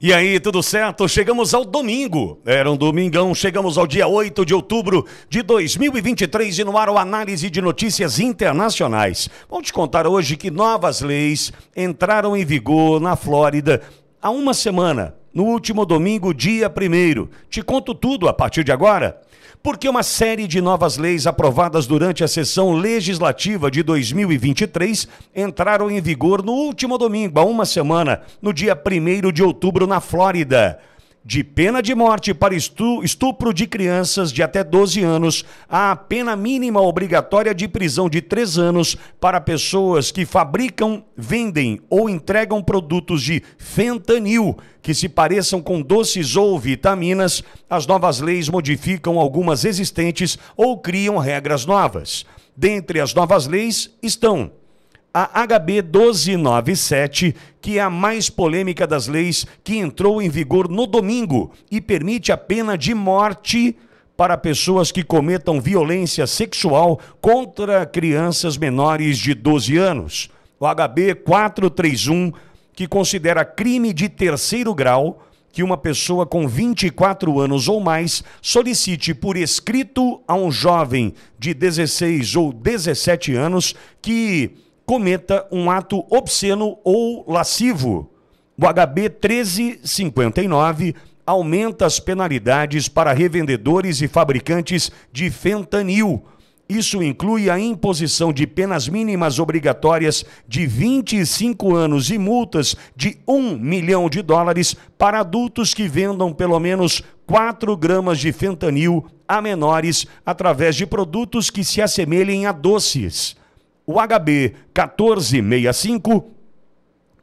E aí, tudo certo? Chegamos ao domingo. Era um domingão, chegamos ao dia 8 de outubro de 2023 e no ar o análise de notícias internacionais. Vou te contar hoje que novas leis entraram em vigor na Flórida há uma semana, no último domingo, dia 1. Te conto tudo a partir de agora porque uma série de novas leis aprovadas durante a sessão legislativa de 2023 entraram em vigor no último domingo, há uma semana, no dia 1 de outubro, na Flórida de pena de morte para estupro de crianças de até 12 anos à pena mínima obrigatória de prisão de 3 anos para pessoas que fabricam, vendem ou entregam produtos de fentanil que se pareçam com doces ou vitaminas, as novas leis modificam algumas existentes ou criam regras novas. Dentre as novas leis estão a HB 1297, que é a mais polêmica das leis que entrou em vigor no domingo e permite a pena de morte para pessoas que cometam violência sexual contra crianças menores de 12 anos. O HB 431, que considera crime de terceiro grau que uma pessoa com 24 anos ou mais solicite por escrito a um jovem de 16 ou 17 anos que cometa um ato obsceno ou lascivo. O HB 1359 aumenta as penalidades para revendedores e fabricantes de fentanil. Isso inclui a imposição de penas mínimas obrigatórias de 25 anos e multas de 1 milhão de dólares para adultos que vendam pelo menos 4 gramas de fentanil a menores através de produtos que se assemelhem a doces. O HB 1465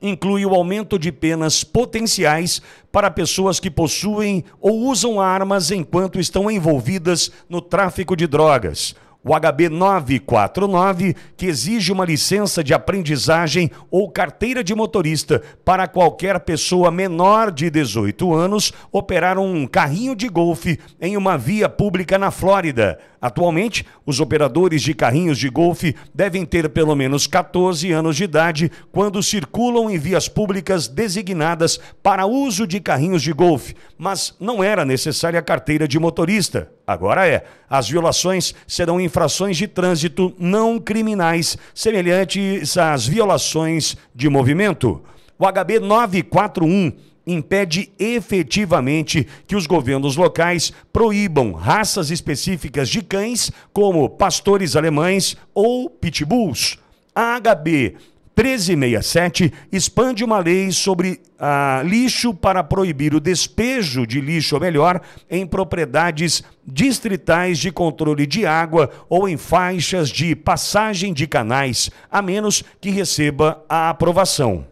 inclui o aumento de penas potenciais para pessoas que possuem ou usam armas enquanto estão envolvidas no tráfico de drogas. O HB 949, que exige uma licença de aprendizagem ou carteira de motorista para qualquer pessoa menor de 18 anos operar um carrinho de golfe em uma via pública na Flórida. Atualmente, os operadores de carrinhos de golfe devem ter pelo menos 14 anos de idade quando circulam em vias públicas designadas para uso de carrinhos de golfe, mas não era necessária a carteira de motorista. Agora é. As violações serão infrações de trânsito não criminais, semelhantes às violações de movimento. O HB 941 impede efetivamente que os governos locais proíbam raças específicas de cães, como pastores alemães ou pitbulls. A HB 1367 expande uma lei sobre ah, lixo para proibir o despejo de lixo, ou melhor, em propriedades distritais de controle de água ou em faixas de passagem de canais, a menos que receba a aprovação.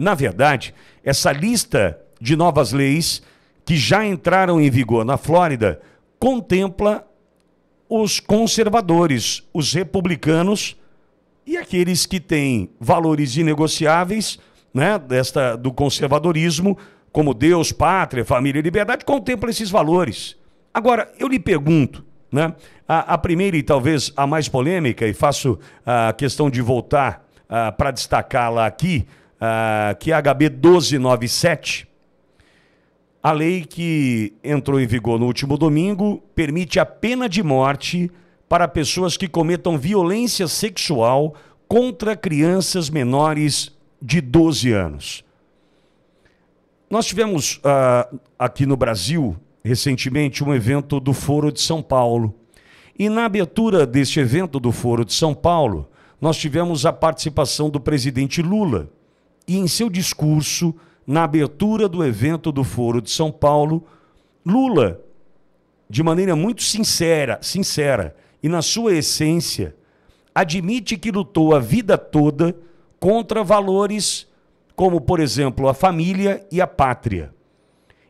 Na verdade, essa lista de novas leis que já entraram em vigor na Flórida contempla os conservadores, os republicanos e aqueles que têm valores inegociáveis né, desta, do conservadorismo, como Deus, pátria, família e liberdade, contempla esses valores. Agora, eu lhe pergunto, né, a, a primeira e talvez a mais polêmica, e faço a questão de voltar ah, para destacá-la aqui, uh, que é a HB 1297, a lei que entrou em vigor no último domingo permite a pena de morte para pessoas que cometam violência sexual contra crianças menores de 12 anos. Nós tivemos uh, aqui no Brasil, recentemente, um evento do Foro de São Paulo. E na abertura deste evento do Foro de São Paulo, nós tivemos a participação do presidente Lula e em seu discurso, na abertura do evento do Foro de São Paulo, Lula, de maneira muito sincera, sincera e na sua essência, admite que lutou a vida toda contra valores como, por exemplo, a família e a pátria.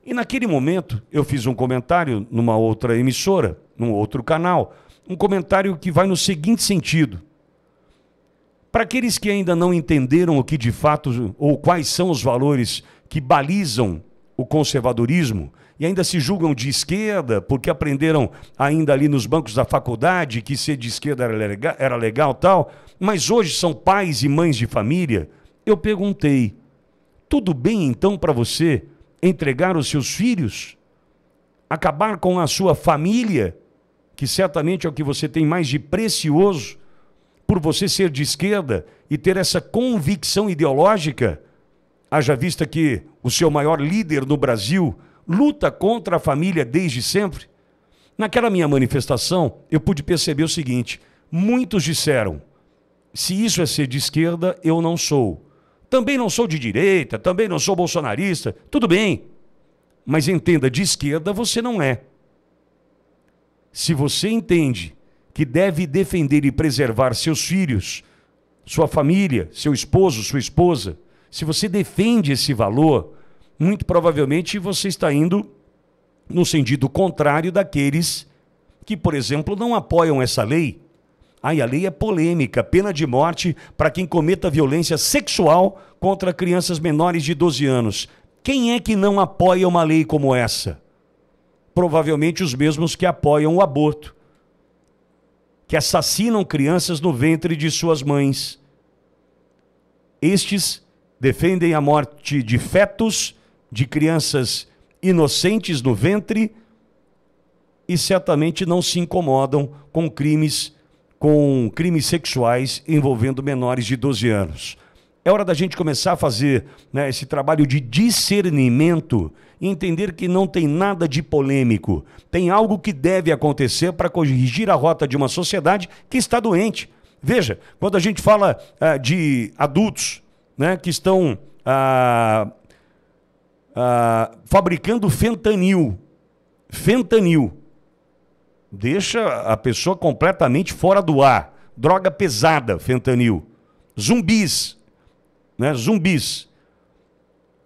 E naquele momento, eu fiz um comentário numa outra emissora, num outro canal, um comentário que vai no seguinte sentido: para aqueles que ainda não entenderam o que de fato ou quais são os valores que balizam o conservadorismo e ainda se julgam de esquerda porque aprenderam ainda ali nos bancos da faculdade que ser de esquerda era legal, era legal tal, mas hoje são pais e mães de família, eu perguntei: tudo bem então para você entregar os seus filhos? Acabar com a sua família, que certamente é o que você tem mais de precioso? por você ser de esquerda e ter essa convicção ideológica, haja vista que o seu maior líder no Brasil luta contra a família desde sempre. Naquela minha manifestação, eu pude perceber o seguinte: muitos disseram, se isso é ser de esquerda, eu não sou. Também não sou de direita, também não sou bolsonarista, tudo bem. Mas entenda, de esquerda você não é. Se você entende que deve defender e preservar seus filhos, sua família, seu esposo, sua esposa. Se você defende esse valor, muito provavelmente você está indo no sentido contrário daqueles que, por exemplo, não apoiam essa lei. Ai, a lei é polêmica, pena de morte para quem cometa violência sexual contra crianças menores de 12 anos. Quem é que não apoia uma lei como essa? Provavelmente os mesmos que apoiam o aborto que assassinam crianças no ventre de suas mães. Estes defendem a morte de fetos, de crianças inocentes no ventre e certamente não se incomodam com crimes com crimes sexuais envolvendo menores de 12 anos. É hora da gente começar a fazer né, esse trabalho de discernimento e entender que não tem nada de polêmico. Tem algo que deve acontecer para corrigir a rota de uma sociedade que está doente. Veja, quando a gente fala ah, de adultos né, que estão ah, ah, fabricando fentanil, fentanil deixa a pessoa completamente fora do ar. Droga pesada, fentanil. Zumbis, né, zumbis,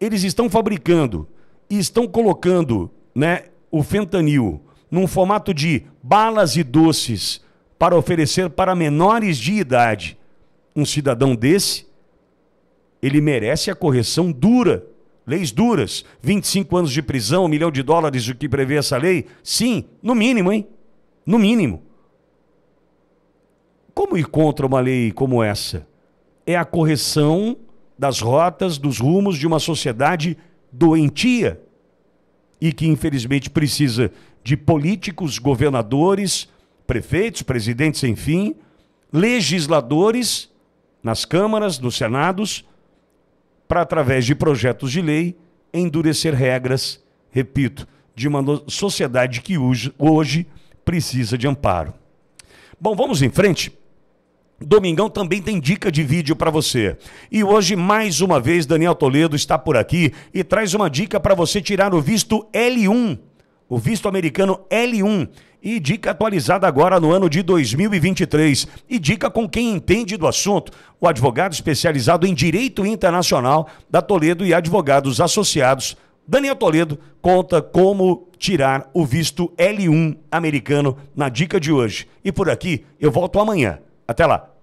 eles estão fabricando e estão colocando né, o fentanil num formato de balas e doces para oferecer para menores de idade. Um cidadão desse, ele merece a correção dura, leis duras, 25 anos de prisão, um milhão de dólares, o que prevê essa lei? Sim, no mínimo, hein? No mínimo. Como ir contra uma lei como essa? É a correção das rotas, dos rumos de uma sociedade doentia e que, infelizmente, precisa de políticos, governadores, prefeitos, presidentes, enfim, legisladores nas câmaras, nos senados, para, através de projetos de lei, endurecer regras, repito, de uma sociedade que hoje, precisa de amparo. Bom, vamos em frente. Domingão também tem dica de vídeo para você. E hoje, mais uma vez, Daniel Toledo está por aqui e traz uma dica para você tirar o visto L1, o visto americano L1. E dica atualizada agora no ano de 2023. E dica com quem entende do assunto, o advogado especializado em direito internacional da Toledo e advogados associados. Daniel Toledo conta como tirar o visto L1 americano na dica de hoje. E por aqui eu volto amanhã. Até lá!